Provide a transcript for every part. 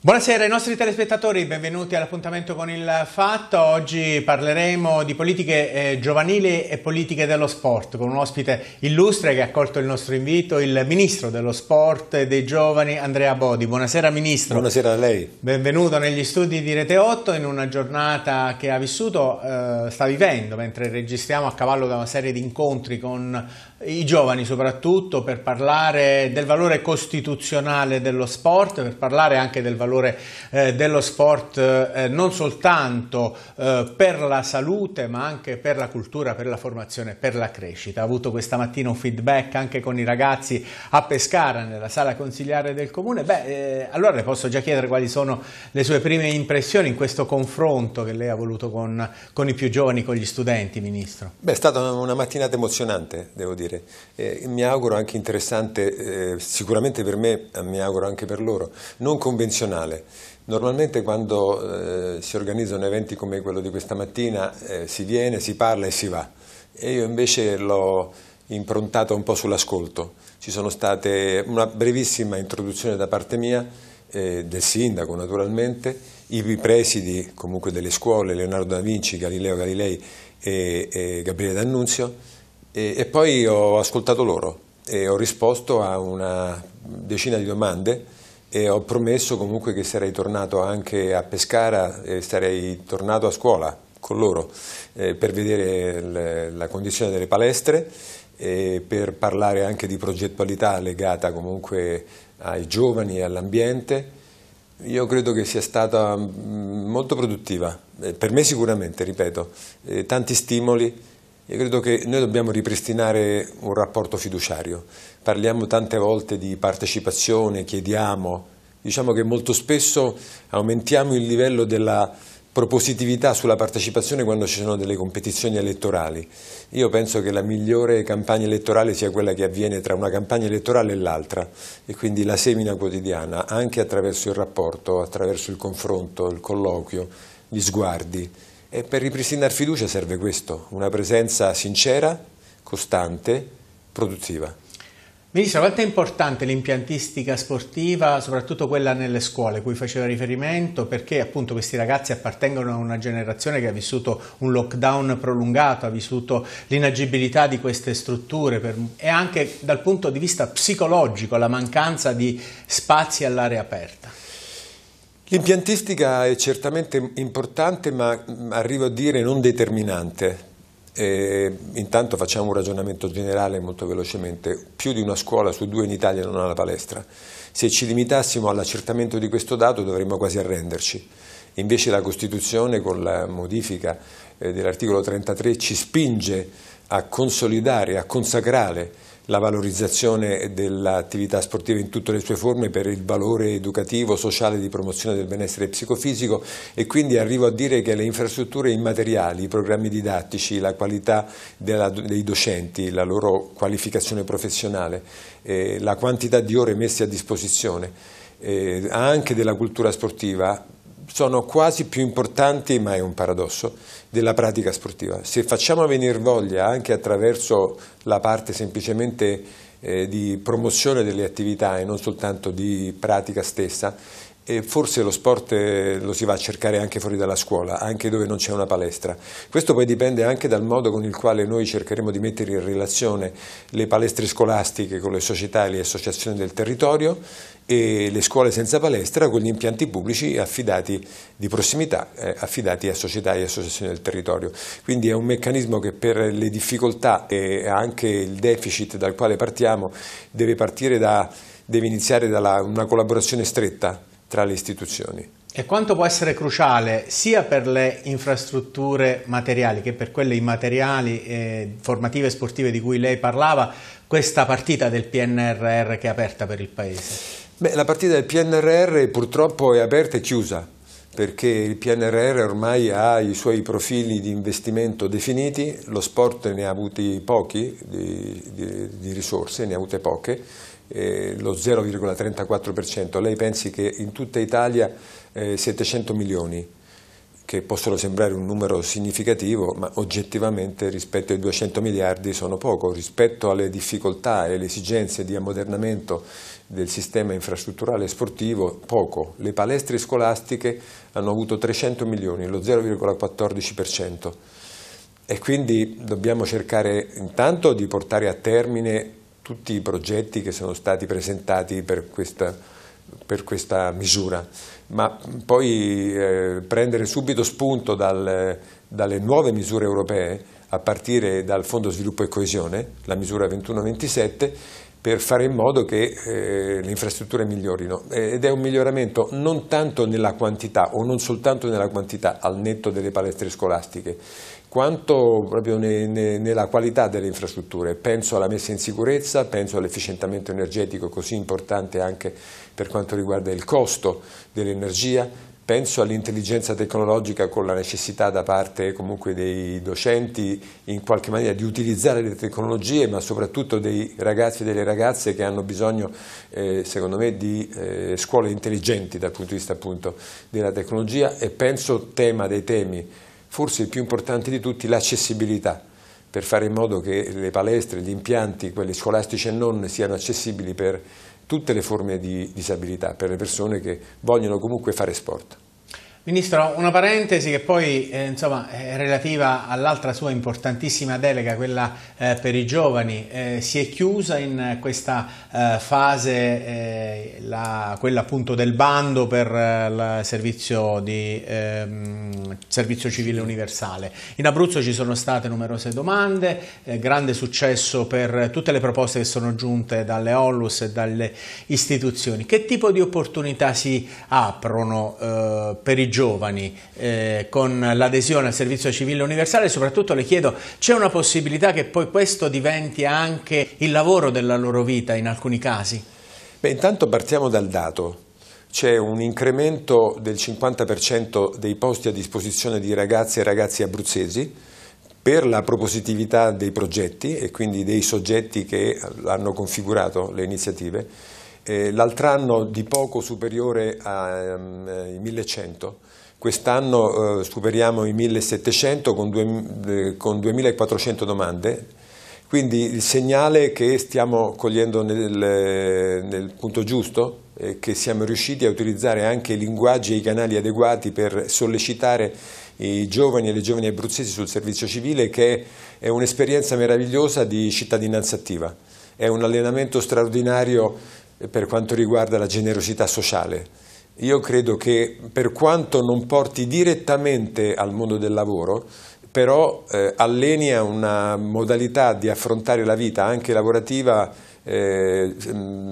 Buonasera ai nostri telespettatori, benvenuti all'appuntamento con il Fatto. Oggi parleremo di politiche eh, giovanili e politiche dello sport con un ospite illustre che ha accolto il nostro invito, il ministro dello sport e dei giovani Andrea Bodi. Buonasera ministro. Buonasera a lei. Benvenuto negli studi di Rete 8 in una giornata che ha vissuto, eh, sta vivendo mentre registriamo a cavallo da una serie di incontri con i giovani soprattutto per parlare del valore costituzionale dello sport, per parlare anche del valore eh, dello sport eh, non soltanto eh, per la salute ma anche per la cultura, per la formazione, per la crescita. Ho avuto questa mattina un feedback anche con i ragazzi a Pescara nella sala consigliare del comune. Beh, eh, allora le posso già chiedere quali sono le sue prime impressioni in questo confronto che lei ha voluto con, con i più giovani, con gli studenti, Ministro. Beh, è stata una mattinata emozionante, devo dire dire, eh, mi auguro anche interessante, eh, sicuramente per me, eh, mi auguro anche per loro, non convenzionale. Normalmente quando eh, si organizzano eventi come quello di questa mattina eh, si viene, si parla e si va. E io invece l'ho improntata un po' sull'ascolto. Ci sono state una brevissima introduzione da parte mia, eh, del sindaco naturalmente, i presidi comunque delle scuole, Leonardo da Vinci, Galileo Galilei e, e Gabriele D'Annunzio, e, e poi ho ascoltato loro e ho risposto a una decina di domande e ho promesso comunque che sarei tornato anche a Pescara e sarei tornato a scuola con loro eh, per vedere le, la condizione delle palestre e per parlare anche di progettualità legata comunque ai giovani e all'ambiente. Io credo che sia stata mm, molto produttiva, eh, per me sicuramente, ripeto, eh, tanti stimoli io credo che noi dobbiamo ripristinare un rapporto fiduciario. Parliamo tante volte di partecipazione, chiediamo, diciamo che molto spesso aumentiamo il livello della propositività sulla partecipazione quando ci sono delle competizioni elettorali. Io penso che la migliore campagna elettorale sia quella che avviene tra una campagna elettorale e l'altra e quindi la semina quotidiana, anche attraverso il rapporto, attraverso il confronto, il colloquio, gli sguardi. E per ripristinare fiducia serve questo, una presenza sincera, costante, produttiva. Ministro, quanto è importante l'impiantistica sportiva, soprattutto quella nelle scuole, cui faceva riferimento, perché appunto questi ragazzi appartengono a una generazione che ha vissuto un lockdown prolungato, ha vissuto l'inagibilità di queste strutture per, e anche dal punto di vista psicologico la mancanza di spazi all'aria aperta. L'impiantistica è certamente importante, ma mm, arrivo a dire non determinante. E intanto facciamo un ragionamento generale molto velocemente. Più di una scuola su due in Italia non ha la palestra. Se ci limitassimo all'accertamento di questo dato dovremmo quasi arrenderci. Invece la Costituzione con la modifica eh, dell'articolo 33 ci spinge a consolidare, a consacrare la valorizzazione dell'attività sportiva in tutte le sue forme per il valore educativo, sociale di promozione del benessere psicofisico e quindi arrivo a dire che le infrastrutture immateriali, i programmi didattici, la qualità della, dei docenti, la loro qualificazione professionale, eh, la quantità di ore messe a disposizione eh, anche della cultura sportiva sono quasi più importanti, ma è un paradosso, della pratica sportiva. Se facciamo venire voglia anche attraverso la parte semplicemente eh, di promozione delle attività e non soltanto di pratica stessa, e forse lo sport eh, lo si va a cercare anche fuori dalla scuola, anche dove non c'è una palestra. Questo poi dipende anche dal modo con il quale noi cercheremo di mettere in relazione le palestre scolastiche con le società e le associazioni del territorio e le scuole senza palestra con gli impianti pubblici affidati di prossimità, eh, affidati a società e associazioni del territorio. Quindi è un meccanismo che per le difficoltà e anche il deficit dal quale partiamo deve, partire da, deve iniziare da una collaborazione stretta tra le istituzioni. E quanto può essere cruciale sia per le infrastrutture materiali che per quelle immateriali, eh, formative e sportive di cui lei parlava, questa partita del PNRR che è aperta per il Paese? Beh, la partita del PNRR purtroppo è aperta e chiusa perché il PNRR ormai ha i suoi profili di investimento definiti, lo sport ne ha avuti pochi di, di, di risorse, ne ha avute poche eh, lo 0,34%. Lei pensi che in tutta Italia eh, 700 milioni, che possono sembrare un numero significativo, ma oggettivamente rispetto ai 200 miliardi sono poco, rispetto alle difficoltà e alle esigenze di ammodernamento del sistema infrastrutturale sportivo, poco. Le palestre scolastiche hanno avuto 300 milioni, lo 0,14%. E quindi dobbiamo cercare intanto di portare a termine tutti i progetti che sono stati presentati per questa, per questa misura, ma poi eh, prendere subito spunto dal, dalle nuove misure europee, a partire dal Fondo Sviluppo e Coesione, la misura 21-27, per fare in modo che eh, le infrastrutture migliorino eh, ed è un miglioramento non tanto nella quantità o non soltanto nella quantità al netto delle palestre scolastiche quanto proprio ne, ne, nella qualità delle infrastrutture. Penso alla messa in sicurezza, penso all'efficientamento energetico così importante anche per quanto riguarda il costo dell'energia, penso all'intelligenza tecnologica con la necessità da parte comunque dei docenti in qualche maniera di utilizzare le tecnologie ma soprattutto dei ragazzi e delle ragazze che hanno bisogno eh, secondo me di eh, scuole intelligenti dal punto di vista appunto della tecnologia e penso tema dei temi forse il più importante di tutti, l'accessibilità, per fare in modo che le palestre, gli impianti, quelli scolastici e non, siano accessibili per tutte le forme di disabilità, per le persone che vogliono comunque fare sport. Ministro, una parentesi che poi eh, insomma, è relativa all'altra sua importantissima delega, quella eh, per i giovani. Eh, si è chiusa in questa eh, fase eh, la, quella appunto del bando per eh, il servizio, di, ehm, servizio, civile universale. In Abruzzo ci sono state numerose domande, grande successo per tutte le proposte che sono giunte dalle Ollus e dalle istituzioni. Che tipo di opportunità si aprono per i giovani? giovani eh, con l'adesione al servizio civile universale, soprattutto le chiedo, c'è una possibilità che poi questo diventi anche il lavoro della loro vita in alcuni casi? Beh, intanto partiamo dal dato. C'è un incremento del 50% dei posti a disposizione di ragazze e ragazzi abruzzesi, per la propositività dei progetti e quindi dei soggetti che hanno configurato le iniziative, eh, l'altro anno di poco superiore ai ehm, eh, 1100 Quest'anno eh, superiamo i 1700 con, due, eh, con 2400 domande, quindi il segnale che stiamo cogliendo nel, nel punto giusto è che siamo riusciti a utilizzare anche i linguaggi e i canali adeguati per sollecitare i giovani e le giovani abruzzesi sul servizio civile che è un'esperienza meravigliosa di cittadinanza attiva. È un allenamento straordinario per quanto riguarda la generosità sociale. Io credo che per quanto non porti direttamente al mondo del lavoro, però eh, alleni a una modalità di affrontare la vita anche lavorativa eh,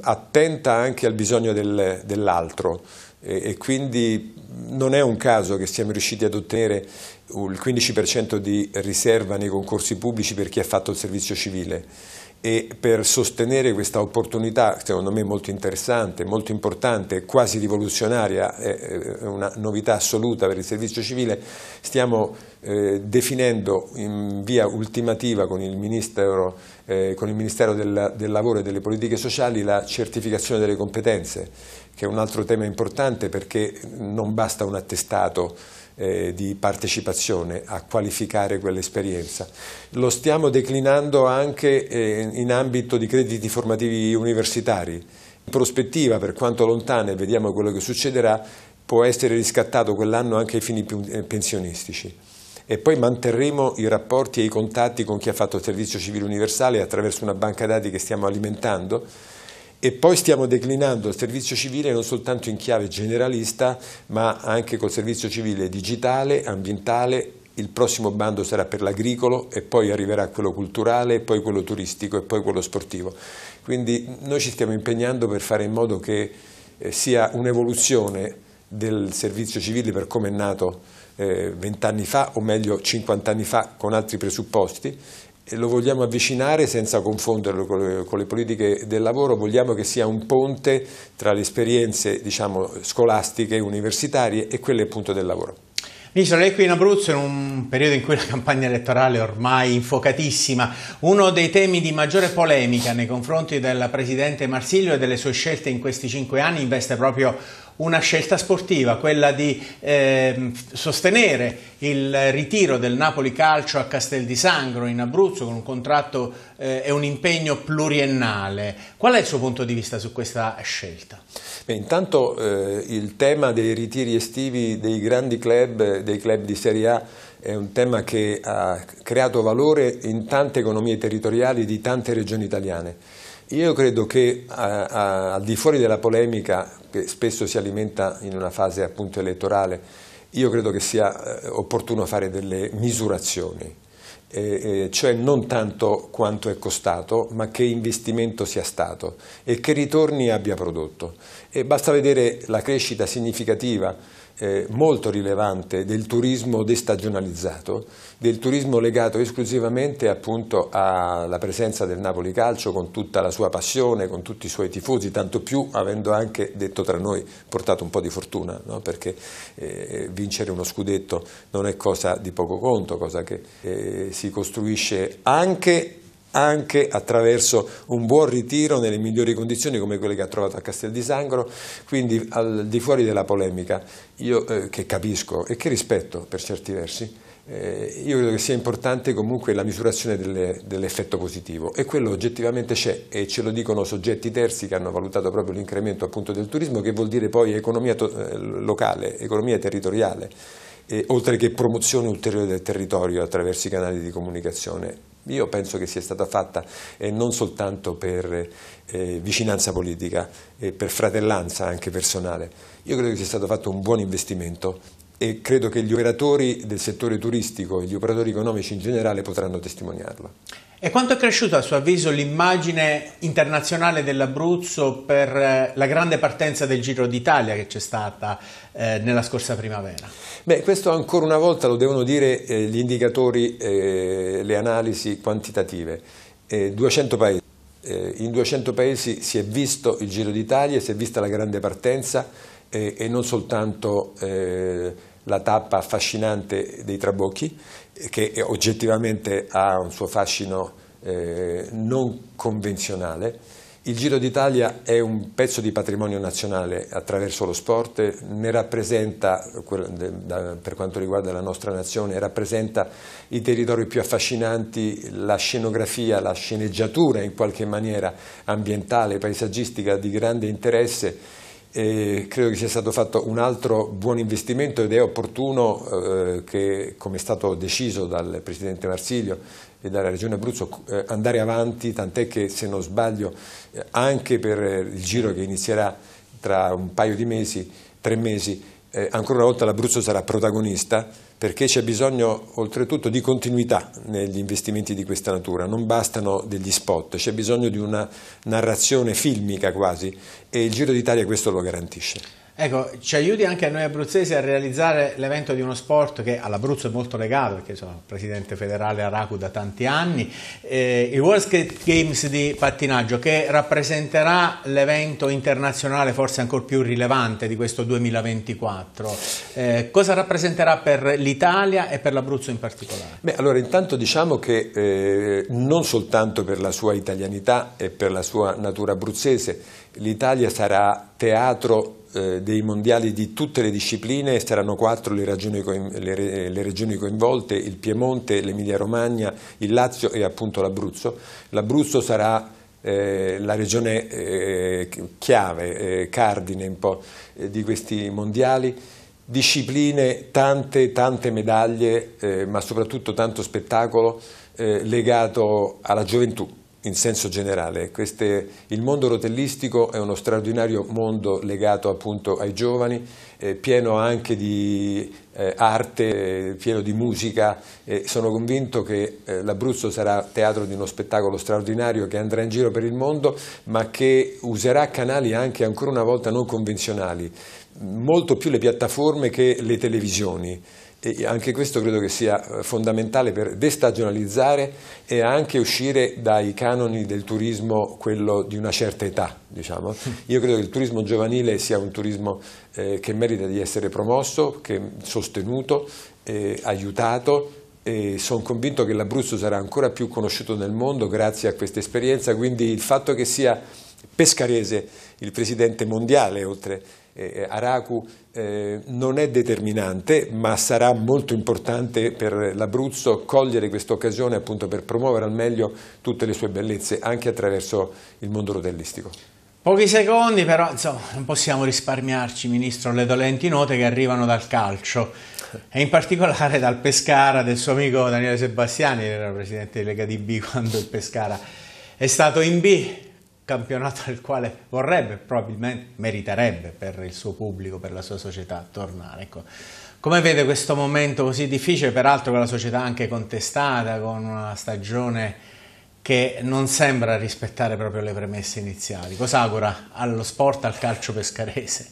attenta anche al bisogno del, dell'altro e, e, quindi non è un caso che siamo riusciti ad ottenere il 15% di riserva nei concorsi pubblici per chi ha fatto il servizio civile e per sostenere questa opportunità, secondo me molto interessante, molto importante, quasi rivoluzionaria, è eh, una novità assoluta per il servizio civile, stiamo eh, definendo in via ultimativa con il Ministero, eh, con il Ministero del, del Lavoro e delle Politiche Sociali la certificazione delle competenze, che è un altro tema importante perché non basta un attestato eh, di partecipazione a qualificare quell'esperienza. Lo stiamo declinando anche eh, in ambito di crediti formativi universitari. In prospettiva, per quanto lontana, e vediamo quello che succederà, può essere riscattato quell'anno anche ai fini eh, pensionistici e poi manterremo i rapporti e i contatti con chi ha fatto il servizio civile universale attraverso una banca dati che stiamo alimentando e poi stiamo declinando il servizio civile non soltanto in chiave generalista, ma anche col servizio civile digitale, ambientale. Il prossimo bando sarà per l'agricolo e poi arriverà quello culturale, e poi quello turistico e poi quello sportivo. Quindi noi ci stiamo impegnando per fare in modo che eh, sia un'evoluzione del servizio civile per come è nato eh, vent'anni eh, fa, o meglio 50 anni fa, con altri presupposti, lo vogliamo avvicinare senza confonderlo con le, politiche del lavoro, vogliamo che sia un ponte tra le esperienze diciamo, scolastiche, universitarie e quelle appunto del lavoro. Ministro, lei qui in Abruzzo, in un periodo in cui la campagna elettorale è ormai infuocatissima, uno dei temi di maggiore polemica nei confronti del Presidente Marsiglio e delle sue scelte in questi cinque anni investe proprio una scelta sportiva, quella di eh, sostenere il ritiro del Napoli Calcio a Castel di Sangro in Abruzzo con un contratto eh, e un impegno pluriennale. Qual è il suo punto di vista su questa scelta? Beh, intanto eh, il tema dei ritiri estivi dei grandi club, dei club di Serie A, è un tema che ha creato valore in tante economie territoriali di tante regioni italiane io credo che a, a, al di fuori della polemica che spesso si alimenta in una fase appunto elettorale, io credo che sia eh, opportuno fare delle misurazioni, eh, eh, cioè non tanto quanto è costato, ma che investimento sia stato e che ritorni abbia prodotto. E basta vedere la crescita significativa eh, molto rilevante del turismo destagionalizzato, del turismo legato esclusivamente appunto alla presenza del Napoli Calcio con tutta la sua passione, con tutti i suoi tifosi, tanto più avendo anche detto tra noi portato un po' di fortuna, no? perché eh, vincere uno scudetto non è cosa di poco conto, cosa che eh, si costruisce anche anche attraverso un buon ritiro nelle migliori condizioni come quelle che ha trovato a Castel di Sangro, quindi al di fuori della polemica, io eh, che capisco e che rispetto per certi versi, eh, io credo che sia importante comunque la misurazione dell'effetto positivo e quello oggettivamente c'è e ce lo dicono soggetti terzi che hanno valutato proprio l'incremento appunto del turismo che vuol dire poi economia eh, locale, economia territoriale, e, oltre che promozione ulteriore del territorio attraverso i canali di comunicazione io penso che sia stata fatta eh, non soltanto per eh, vicinanza politica, eh, per fratellanza anche personale. Io credo che sia stato fatto un buon investimento e credo che gli operatori del settore turistico e gli operatori economici in generale potranno testimoniarlo. E quanto è cresciuta a suo avviso l'immagine internazionale dell'Abruzzo per eh, la grande partenza del Giro d'Italia che c'è stata eh, nella scorsa primavera? Beh, questo ancora una volta lo devono dire eh, gli indicatori, eh, le analisi quantitative. 200 eh, paesi. Eh, in 200 paesi si è visto il Giro d'Italia, si è vista la grande partenza e non soltanto la tappa affascinante dei Trabocchi, che oggettivamente ha un suo fascino eh, non convenzionale. Il Giro d'Italia è un pezzo di patrimonio nazionale attraverso lo sport, ne rappresenta, per quanto riguarda la nostra nazione, rappresenta i territori più affascinanti, la scenografia, la sceneggiatura in qualche maniera ambientale, paesaggistica di grande interesse e credo che sia stato fatto un altro buon investimento ed è opportuno eh, che, come è stato deciso dal Presidente Marsiglio e dalla Regione Abruzzo, eh, andare avanti, tant'è che se non sbaglio eh, anche per il giro che inizierà tra un paio di mesi, tre mesi, eh, ancora una volta l'Abruzzo sarà protagonista perché c'è bisogno oltretutto di continuità negli investimenti di questa natura, non bastano degli spot, c'è bisogno di una narrazione filmica quasi e il Giro d'Italia questo lo garantisce. Ecco, ci aiuti anche a noi abruzzesi a realizzare l'evento di uno sport che all'Abruzzo è molto legato, perché sono presidente federale Araku da tanti anni, eh, il World Skate Games di pattinaggio, che rappresenterà l'evento internazionale forse ancora più rilevante di questo 2024. Eh, cosa rappresenterà per l'Italia e per l'Abruzzo in particolare? Beh, allora intanto diciamo che eh, non soltanto per la sua italianità e per la sua natura abruzzese, l'Italia sarà teatro eh, dei mondiali di tutte le discipline, saranno quattro le, le, le regioni coinvolte, il Piemonte, l'Emilia Romagna, il Lazio e appunto l'Abruzzo. L'Abruzzo sarà eh, la regione eh, chiave, eh, cardine un po' eh, di questi mondiali, discipline, tante, tante medaglie, eh, ma soprattutto tanto spettacolo legato alla gioventù in senso generale. Queste, il mondo rotellistico è uno straordinario mondo legato appunto ai giovani, eh, pieno anche di eh, arte, eh, pieno di musica. sono convinto che eh, l'Abruzzo sarà teatro di uno spettacolo straordinario che andrà in giro per il mondo, ma che userà canali anche ancora una volta non convenzionali, molto più le piattaforme che le televisioni. E anche questo credo che sia eh, fondamentale per destagionalizzare e anche uscire dai canoni del turismo, quello di una certa età. Diciamo. Mm. Io credo che il turismo giovanile sia un turismo eh, che merita di essere promosso, che, sostenuto, eh, aiutato sono convinto che l'Abruzzo sarà ancora più conosciuto nel mondo grazie a questa esperienza, quindi il fatto che sia pescarese il presidente mondiale, oltre a eh, eh, Araku eh, non è determinante, ma sarà molto importante per l'Abruzzo cogliere questa occasione appunto per promuovere al meglio tutte le sue bellezze, anche attraverso il mondo rotellistico. Pochi secondi però, insomma, non possiamo risparmiarci, Ministro, le dolenti note che arrivano dal calcio e in particolare dal Pescara del suo amico Daniele Sebastiani, che era presidente di Lega di B quando il Pescara è stato in B, campionato al quale vorrebbe, probabilmente meriterebbe per il suo pubblico, per la sua società tornare. Ecco. Come vede questo momento così difficile, peraltro con la società anche contestata, con una stagione che non sembra rispettare proprio le premesse iniziali. Cosa augura allo sport, al calcio pescarese?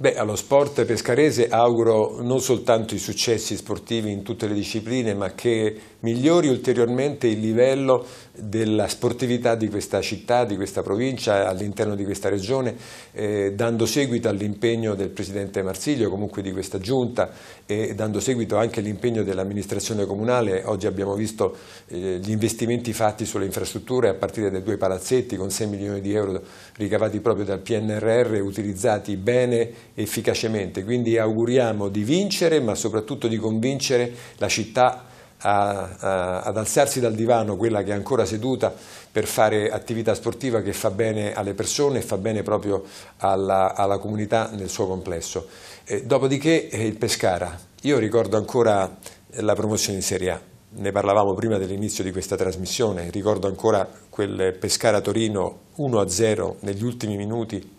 Beh, allo sport pescarese auguro non soltanto i successi sportivi in tutte le discipline, ma che migliori ulteriormente il livello della sportività di questa città, di questa provincia, all'interno di questa regione, eh, dando seguito all'impegno del Presidente Marsiglio, comunque di questa giunta, e dando seguito anche all'impegno dell'amministrazione comunale. Oggi abbiamo visto eh, gli investimenti fatti sulle infrastrutture a partire dai due palazzetti con 6 milioni di euro ricavati proprio dal PNRR, utilizzati bene efficacemente. Quindi auguriamo di vincere, ma soprattutto di convincere la città a, a, ad alzarsi dal divano, quella che è ancora seduta, per fare attività sportiva che fa bene alle persone e fa bene proprio alla, alla comunità nel suo complesso. E, dopodiché eh, il Pescara. Io ricordo ancora la promozione in Serie A, ne parlavamo prima dell'inizio di questa trasmissione, ricordo ancora quel Pescara-Torino 1-0 negli ultimi minuti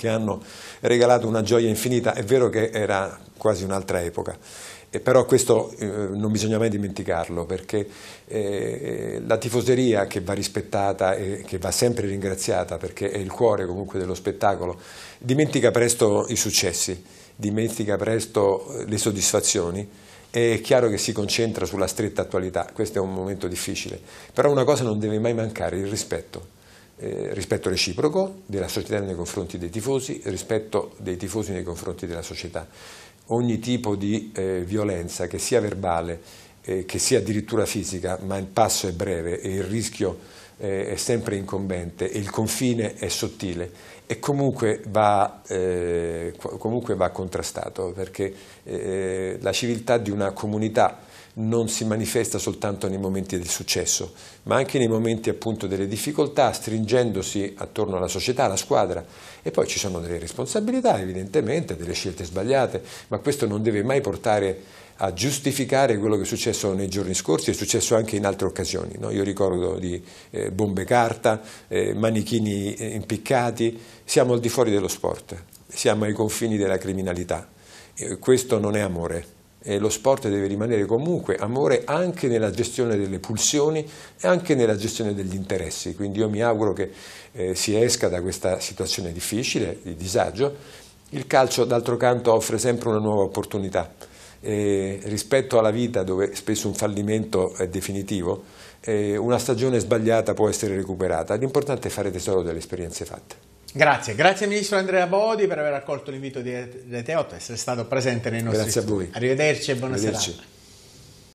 che hanno regalato una gioia infinita. È vero che era quasi un'altra epoca. Eh, però questo eh, non bisogna mai dimenticarlo perché eh, la tifoseria che va rispettata e che va sempre ringraziata perché è il cuore comunque dello spettacolo, dimentica presto i successi, dimentica presto eh, le soddisfazioni è chiaro che si concentra sulla stretta attualità, questo è un momento difficile, però una cosa non deve mai mancare, il rispetto eh, rispetto reciproco della società nei confronti dei tifosi, rispetto dei tifosi nei confronti della società. Ogni tipo di eh, violenza, che sia verbale, eh, che sia addirittura fisica, ma il passo è breve e il rischio eh, è sempre incombente e il confine è sottile e comunque va, eh, comunque va contrastato perché eh, la civiltà di una comunità non si manifesta soltanto nei momenti del successo, ma anche nei momenti appunto delle difficoltà, stringendosi attorno alla società, alla squadra. E poi ci sono delle responsabilità, evidentemente, delle scelte sbagliate, ma questo non deve mai portare a giustificare quello che è successo nei giorni scorsi, è successo anche in altre occasioni. No? Io ricordo di eh, bombe carta, eh, manichini eh, impiccati, siamo al di fuori dello sport, siamo ai confini della criminalità. Eh, questo non è amore eh, lo sport deve rimanere comunque amore anche nella gestione delle pulsioni e anche nella gestione degli interessi, quindi io mi auguro che eh, si esca da questa situazione difficile, di disagio. Il calcio d'altro canto offre sempre una nuova opportunità eh, rispetto alla vita dove spesso un fallimento è definitivo, eh, una stagione sbagliata può essere recuperata, l'importante è fare tesoro delle esperienze fatte. Grazie, grazie Ministro Andrea Bodi per aver accolto l'invito di Rete e essere stato presente nei nostri Grazie a voi. Arrivederci e buona Arrivederci. serata.